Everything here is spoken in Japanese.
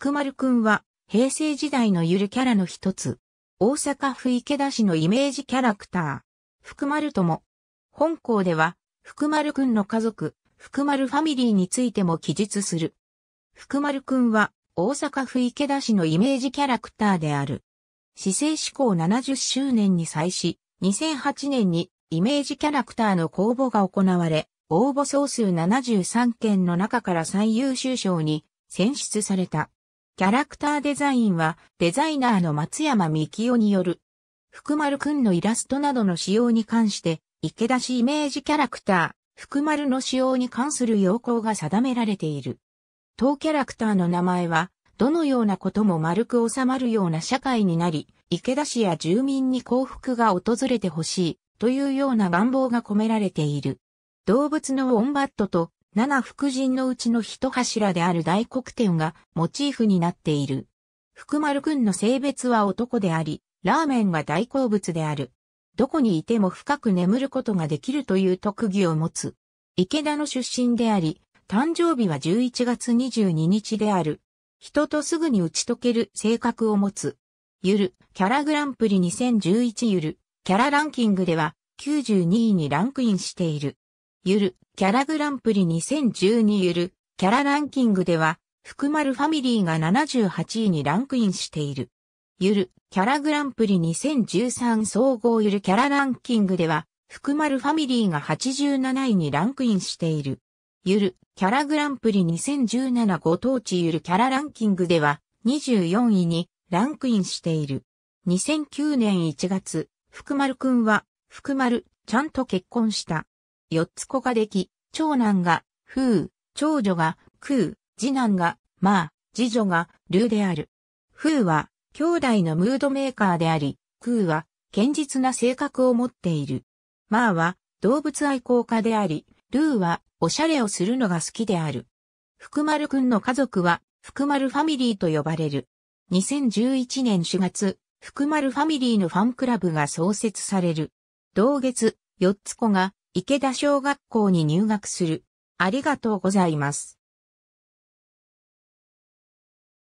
福丸くんは、平成時代のゆるキャラの一つ。大阪府池田市のイメージキャラクター。福丸とも。本校では、福丸くんの家族、福丸ファミリーについても記述する。福丸くんは、大阪府池田市のイメージキャラクターである。市政志向70周年に際し、2008年にイメージキャラクターの公募が行われ、応募総数73件の中から最優秀賞に選出された。キャラクターデザインはデザイナーの松山幹夫による。福丸くんのイラストなどの使用に関して、池田氏イメージキャラクター、福丸の使用に関する要項が定められている。当キャラクターの名前は、どのようなことも丸く収まるような社会になり、池田氏や住民に幸福が訪れてほしい、というような願望が込められている。動物のウォンバットと七福神のうちの一柱である大黒天がモチーフになっている。福丸くんの性別は男であり、ラーメンが大好物である。どこにいても深く眠ることができるという特技を持つ。池田の出身であり、誕生日は11月22日である。人とすぐに打ち解ける性格を持つ。ゆる、キャラグランプリ2011ゆる、キャラランキングでは92位にランクインしている。ゆる、キャラグランプリ2012ゆる、キャラランキングでは、福丸ファミリーが78位にランクインしている。ゆる、キャラグランプリ2013総合ゆるキャラランキングでは、福丸ファミリーが87位にランクインしている。ゆる、キャラグランプリ2017ご当地ゆるキャラランキングでは、24位にランクインしている。2009年1月、福丸くんは、福丸、ちゃんと結婚した。四つ子ができ、長男が、風、長女が、空、次男が、まあ、次女が、流である。風は、兄弟のムードメーカーであり、空は、堅実な性格を持っている。まあは、動物愛好家であり、ルーは、おしゃれをするのが好きである。福丸くんの家族は、福丸ファミリーと呼ばれる。2011年4月、福丸ファミリーのファンクラブが創設される。同月、四つ子が、池田小学校に入学する。ありがとうございます。